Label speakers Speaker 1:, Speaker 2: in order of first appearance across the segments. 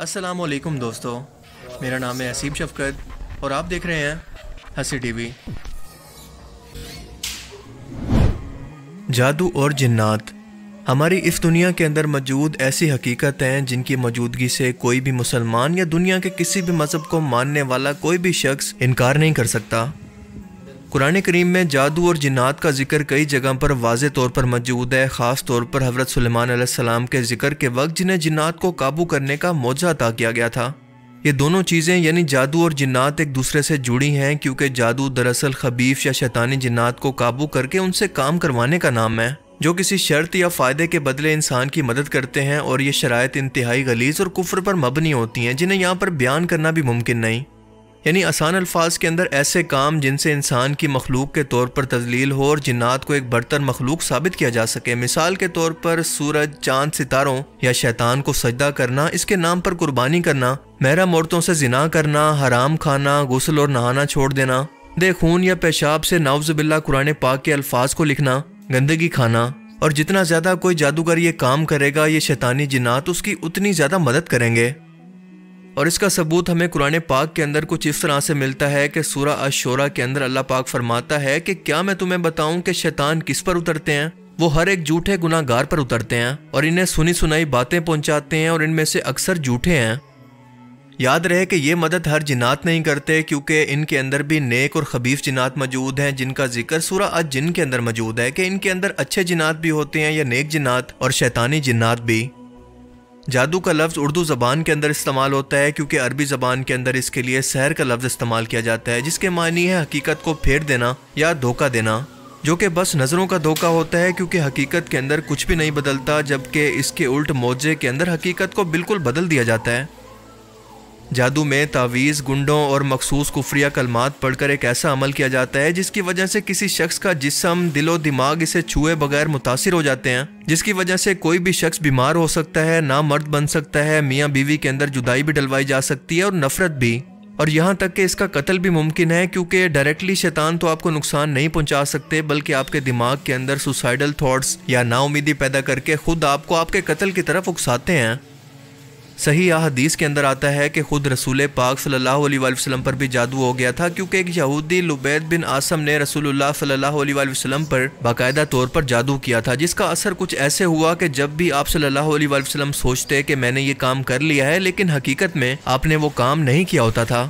Speaker 1: असलकम दोस्तों मेरा नाम है असीब शफकत और आप देख रहे हैं हसी टीवी जादू और जन्नात हमारी इस दुनिया के अंदर मौजूद ऐसी हकीकत हैं जिनकी मौजूदगी से कोई भी मुसलमान या दुनिया के किसी भी मज़हब को मानने वाला कोई भी शख्स इनकार नहीं कर सकता कुरान करीम में जादू और जिन्नात का जिक्र कई जगह पर वाज तौर पर मौजूद है ख़ास तौर पर हज़रत सलमान के जिक्र के वक्त जिन्हें जिन्नात को काबू करने का मौजा अदा किया गया था ये दोनों चीज़ें यानी जादू और जिन्नात एक दूसरे से जुड़ी हैं क्योंकि जादू दरअसल खबीफ या शैतानी जिन्नात को काबू करके उनसे काम करवाने का नाम है जो किसी शर्त या फ़ायदे के बदले इंसान की मदद करते हैं और ये शरात इंतहाई गलीस और कुफर पर मबनी होती हैं जिन्हें यहाँ पर बयान करना भी मुमकिन नहीं यानी आसान अल्फाज के अंदर ऐसे काम जिनसे इंसान की मखलूक के तौर पर तजलील हो और जिन्नात को एक बढ़तर मखलूक साबित किया जा सके मिसाल के तौर पर सूरज चांद सितारों या शैतान को सजदा करना इसके नाम पर कुर्बानी करना महरम मोरतों से जिना करना हराम खाना गसल और नहाना छोड़ देना देखून या पेशाब से नावजबिल्ला कुरान पाक के अल्फाज को लिखना गंदगी खाना और जितना ज़्यादा कोई जादूगर ये काम करेगा ये शैतानी जिन्नात उसकी उतनी ज़्यादा मदद करेंगे और इसका सबूत हमें कुरान पाक के अंदर कुछ इस तरह से मिलता है कि सूरा अशोरा के अंदर अल्लाह पाक फरमाता है कि क्या मैं तुम्हें बताऊं कि शैतान किस पर उतरते हैं वो हर एक झूठे गुनागार पर उतरते हैं और इन्हें सुनी सुनाई बातें पहुंचाते हैं और इनमें से अक्सर झूठे हैं याद रहे कि ये मदद हर जिनात नहीं करते क्योंकि इनके अंदर भी नेक और खबीफ जिनात मौजूद हैं जिनका जिक्र सूरा अज जिन के अंदर मौजूद है कि इनके अंदर अच्छे जिनात भी होते हैं या नेक जिनात और शैतानी जिन्नात भी जादू का लफ्ज़ उर्दू ज़बान के अंदर इस्तेमाल होता है क्योंकि अरबी ज़बान के अंदर इसके लिए सहर का लफ्ज़ इस्तेमाल किया जाता है जिसके मानी है हकीकत को फेर देना या धोखा देना जो कि बस नज़रों का धोखा होता है क्योंकि हकीकत के अंदर कुछ भी नहीं बदलता जबकि इसके उल्ट मोजे के अंदर हकीकत को बिल्कुल बदल दिया जाता है जादू में तावीज़ गुंडों और मखसूस कुफ्रिया कलमात पढ़कर एक ऐसा अमल किया जाता है जिसकी वजह से किसी शख्स का जिसम दिलो दिमाग इसे छुए बगैर मुतासर हो जाते हैं जिसकी वजह से कोई भी शख्स बीमार हो सकता है ना मर्द बन सकता है मियाँ बीवी के अंदर जुदाई भी डलवाई जा सकती है और नफरत भी और यहाँ तक कि इसका कत्ल भी मुमकिन है क्योंकि डायरेक्टली शैतान तो आपको नुकसान नहीं पहुँचा सकते बल्कि आपके दिमाग के अंदर सुसाइडल थाट्स या नाउमीदी पैदा करके खुद आपको आपके कत्ल की तरफ उकसाते हैं सही अहदीस के अंदर आता है कि खुद रसूल पाक सल्लल्लाहु अलैहि वसल्लम पर भी जादू हो गया था क्योंकि एक यहूदी लुबैद बिन आसम ने रसूलुल्लाह सल्लल्लाहु अलैहि वसल्लम पर बाकायदा तौर पर जादू किया था जिसका असर कुछ ऐसे हुआ कि जब भी आप सल्लल्लाहु अलैहि वसल्लम सोचते कि मैंने ये काम कर लिया है लेकिन हकीकत में आपने वो काम नहीं किया होता था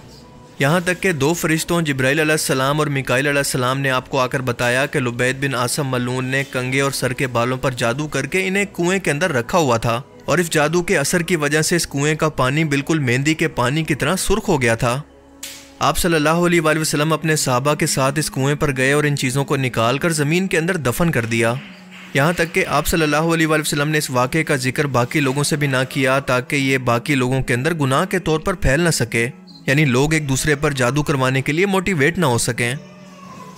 Speaker 1: यहाँ तक के दो फरिश्तों जब्राईल सलाम और मिकाईल सलाम ने आपको आकर बताया कि लुबैद बिन आसम मलून ने कंगे और सर के बालों पर जादू करके इन्हें कुएं के अंदर रखा हुआ था और इस जादू के असर की वजह से इस कुएं का पानी बिल्कुल मेहंदी के पानी की तरह सुर्ख हो गया था आप सल्लल्लाहु अलैहि वसल्लम अपने साहबा के साथ इस कुएं पर गए और इन चीज़ों को निकाल कर ज़मीन के अंदर दफन कर दिया यहाँ तक कि आप सल्लल्लाहु अलैहि वसल्लम ने इस वाक़े का जिक्र बाकी लोगों से भी ना किया ताकि ये बाकी लोगों के अंदर गुनाह के तौर पर फैल ना सके यानी लोग एक दूसरे पर जादू करवाने के लिए मोटिवेट ना हो सकें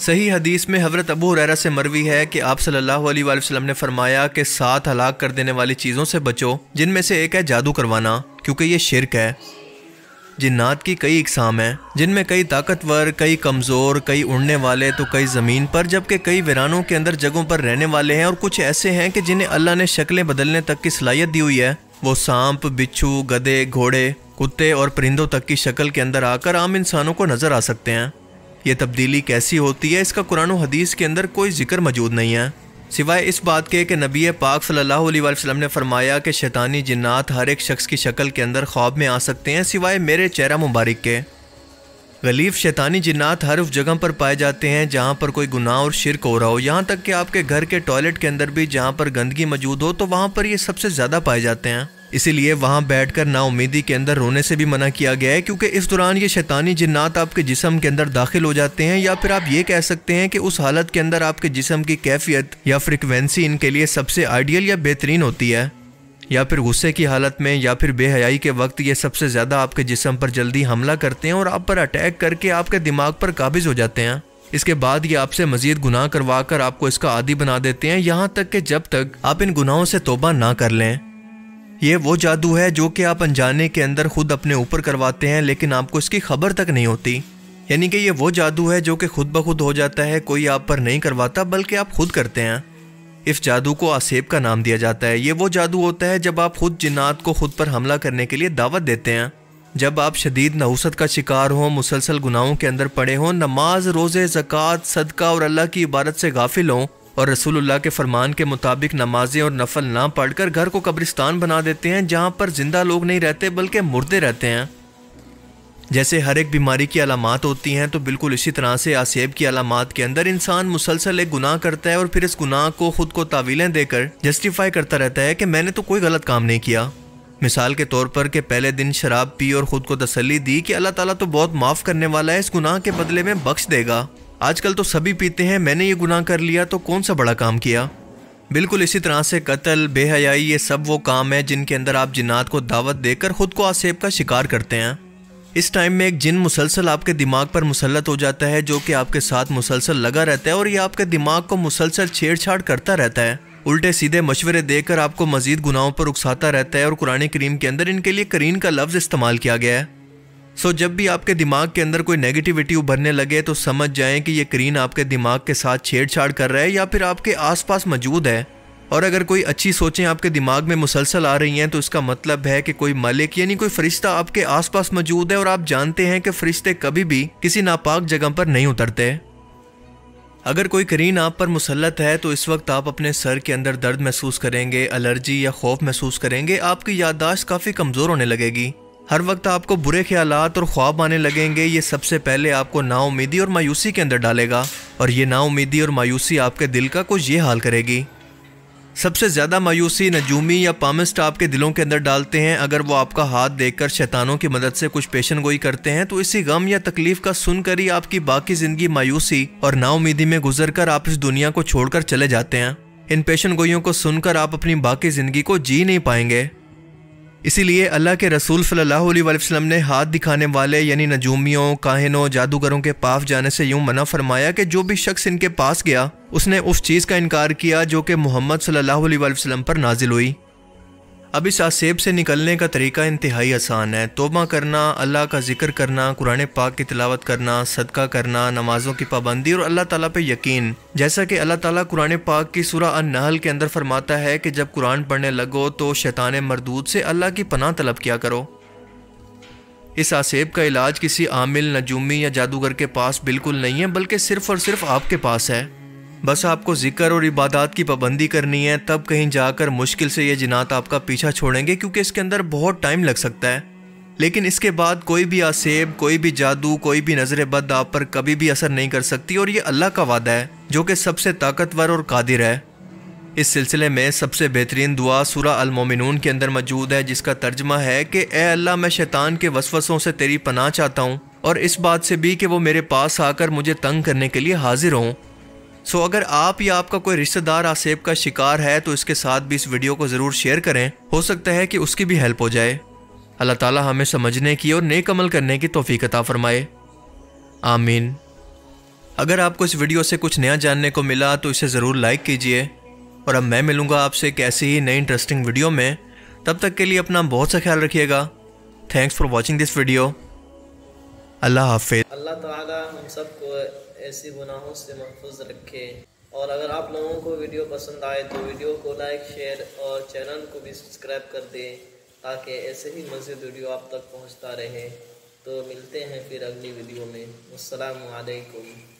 Speaker 1: सही हदीस में हज़रत अबू हुररा से मरवी है कि आप सल्लल्लाहु अलैहि वसल्लम ने फरमाया कि सात हलाक कर देने वाली चीज़ों से बचो जिनमें से एक है जादू करवाना क्योंकि ये शिरक है जिन्नात की कई इकसाम हैं जिनमें कई ताकतवर कई कमज़ोर कई उड़ने वाले तो कई ज़मीन पर जबकि कई वीरानों के अंदर जगहों पर रहने वाले हैं और कुछ ऐसे हैं कि जिन्हें अल्लाह ने शक्लें बदलने तक की सलाहियत दी हुई है वो सांप बिच्छू गधे घोड़े कुत्ते और परिंदों तक की शक्ल के अंदर आकर आम इंसानों को नज़र आ सकते हैं ये तब्दीली कैसी होती है इसका कुरान हदीस के अंदर कोई जिक्र मौजूद नहीं है सिवाय इस बात के कि नबी पाक सल्लल्लाहु अलैहि वसल्लम ने फरमाया कि शैतानी जिन्नात हर एक शख्स की शक्ल के अंदर ख्वाब में आ सकते हैं सिवाय मेरे चेहरा मुबारक के गलीफ शैतानी जिन्नात हर उस जगह पर पाए जाते हैं जहाँ पर कोई गुनाह और शिरक हो रहा हो यहाँ तक कि आपके घर के टॉयलेट के अंदर भी जहाँ पर गंदगी मौजूद हो तो वहाँ पर ये सबसे ज़्यादा पाए जाते हैं इसीलिए वहाँ बैठ कर नाउमीदी के अंदर रोने से भी मना किया गया है क्योंकि इस दौरान ये शैतानी जिन्नात आपके जिसम के अंदर दाखिल हो जाते हैं या फिर आप ये कह सकते हैं कि उस हालत के अंदर आपके जिसम की कैफियत या फ्रिक्वेंसी इनके लिए सबसे आइडियल या बेहतरीन होती है या फिर गुस्से की हालत में या फिर बेहयाई के वक्त ये सबसे ज़्यादा आपके जिसम पर जल्दी हमला करते हैं और आप पर अटैक करके आपके दिमाग पर काबिज हो जाते हैं इसके बाद ये आपसे मजीद गुनाह करवा कर आपको इसका आदि बना देते हैं यहाँ तक कि जब तक आप इन गुनाहों से तोबा ना कर लें ये वो जादू है जो कि आप अनजाने के अंदर खुद अपने ऊपर करवाते हैं लेकिन आपको इसकी खबर तक नहीं होती यानी कि ये वो जादू है जो कि खुद ब खुद हो जाता है कोई आप पर नहीं करवाता बल्कि आप खुद करते हैं इस जादू को आसेब का नाम दिया जाता है ये वो जादू होता है जब आप खुद जिन्नात को खुद पर हमला करने के लिए दावत देते हैं जब आप शदीद नहुसत का शिकार हों मुसलसल गुनाहों के अंदर पड़े हों नमाज रोज़े ज़क़़त सदका और अल्लाह की इबारत से गाफिल हों और रसूलुल्लाह के फरमान के मुताबिक नमाजें और नफल ना पढ़कर घर को कब्रिस्तान बना देते हैं जहाँ पर जिंदा लोग नहीं रहते बल्कि मुर्दे रहते हैं जैसे हर एक बीमारी की अलामत होती हैं तो बिल्कुल इसी तरह से आसेब की अलामत के अंदर इंसान मुसलसल एक गुनाह करता है और फिर इस गुनाह को खुद को तावीलें देकर जस्टिफाई करता रहता है कि मैंने तो कोई गलत काम नहीं किया मिसाल के तौर पर कि पहले दिन शराब पी और ख़ुद को तसली दी कि अल्लाह ताला तो बहुत माफ़ करने वाला है इस गुनाह के बदले में बख्श देगा आजकल तो सभी पीते हैं मैंने ये गुनाह कर लिया तो कौन सा बड़ा काम किया बिल्कुल इसी तरह से कत्ल बेहयाई ये सब वो काम है जिनके अंदर आप जिन्नात को दावत देकर ख़ुद को आसेब का शिकार करते हैं इस टाइम में एक जिन मुसलसल आपके दिमाग पर मुसलत हो जाता है जो कि आपके साथ मुसलसल लगा रहता है और ये आपके दिमाग को मुसलसल छेड़छाड़ करता रहता है उल्टे सीधे मशवरे देकर आपको मजीद गुनाहों पर उकसाता रहता है और कुरान करीम के अंदर इनके लिए करीन का लफ्ज़ इस्तेमाल किया गया है सो so, जब भी आपके दिमाग के अंदर कोई नेगेटिविटी उभरने लगे तो समझ जाएं कि ये क्रीन आपके दिमाग के साथ छेड़छाड़ कर रहा है या फिर आपके आसपास मौजूद है और अगर कोई अच्छी सोचें आपके दिमाग में मुसलसल आ रही हैं तो इसका मतलब है कि कोई मलिक यानी कोई फरिश्ता आपके आसपास मौजूद है और आप जानते हैं कि फरिश्ते कभी भी किसी नापाक जगह पर नहीं उतरते अगर कोई करीन आप पर मुसलत है तो इस वक्त आप अपने सर के अंदर दर्द महसूस करेंगे एलर्जी या खौफ महसूस करेंगे आपकी याददाश्त काफ़ी कमज़ोर होने लगेगी हर वक्त आपको बुरे ख्याल और ख्वाब आने लगेंगे ये सबसे पहले आपको नाउमीदी और मायूसी के अंदर डालेगा और ये नाउमीदी और मायूसी आपके दिल का कुछ ये हाल करेगी सबसे ज़्यादा मायूसी नजूमी या पामिस्ट आपके दिलों के अंदर डालते हैं अगर वो आपका हाथ देखकर शैतानों की मदद से कुछ पेशन गोई करते हैं तो इसी गम या तकलीफ का सुनकर ही आपकी बाकी ज़िंदगी मायूसी और नाउमीदी में गुजर कर आप इस दुनिया को छोड़कर चले जाते हैं इन पेशन गोइयों को सुनकर आप अपनी बाकी ज़िंदगी को जी नहीं पाएंगे इसीलिए अल्लाह के रसूल सल्लल्लाहु अलैहि वसल्लम ने हाथ दिखाने वाले यानी नजूमियों काहिनों जादूगरों के पास जाने से यूं मना फरमाया कि जो भी शख्स इनके पास गया उसने उस चीज़ का इनकार किया जो कि मोहम्मद सल्लल्लाहु अलैहि वसल्लम पर नाजिल हुई अब इस आसेब से निकलने का तरीका इंतहाई आसान है तोबा करना अल्लाह का जिक्र करना कुरान पाक की तिलावत करना सदका करना नमाजों की पाबंदी और अल्लाह ताला पे यकीन जैसा कि अल्लाह ताला कुरान पाक की अन अनहल के अंदर फरमाता है कि जब कुरान पढ़ने लगो तो शैतान मरदूद से अल्लाह की पनाह तलब किया करो इस आसेब का इलाज किसी आमिल नजूमी या जादूगर के पास बिल्कुल नहीं है बल्कि सिर्फ और सिर्फ आपके पास है बस आपको जिक्र और इबादत की पाबंदी करनी है तब कहीं जाकर मुश्किल से ये जिनात आपका पीछा छोड़ेंगे क्योंकि इसके अंदर बहुत टाइम लग सकता है लेकिन इसके बाद कोई भी आसेब कोई भी जादू कोई भी नज़र बद आप पर कभी भी असर नहीं कर सकती और ये अल्लाह का वादा है जो कि सबसे ताकतवर और कादिर है इस सिलसिले में सबसे बेहतरीन दुआ सूरा अलमोमिनून के अंदर मौजूद है जिसका तर्जमा है कि ए अल्लाह मैं शैतान के वसवसों से तेरी पनाह चाहता हूँ और इस बात से भी कि वो मेरे पास आकर मुझे तंग करने के लिए हाजिर हों सो so, अगर आप या आपका कोई रिश्तेदार आसेब का शिकार है तो इसके साथ भी इस वीडियो को ज़रूर शेयर करें हो सकता है कि उसकी भी हेल्प हो जाए अल्लाह ताला हमें समझने की और नेक अमल करने की तोफ़ीकता फ़रमाए आमीन अगर आपको इस वीडियो से कुछ नया जानने को मिला तो इसे ज़रूर लाइक कीजिए और अब मैं मिलूँगा आपसे एक ऐसी ही नई इंटरेस्टिंग वीडियो में तब तक के लिए अपना बहुत सा ख्याल रखिएगा thanks for watching this video Allah हाफि अल्लाह ताला हम सबको ऐसी गुनाहों से महफूज रखे और अगर आप लोगों को वीडियो पसंद आए तो वीडियो को लाइक शेयर और चैनल को भी सब्सक्राइब कर दें ताकि ऐसे ही मज़ीद वीडियो आप तक पहुंचता रहे तो मिलते हैं फिर अगली वीडियो में असलकम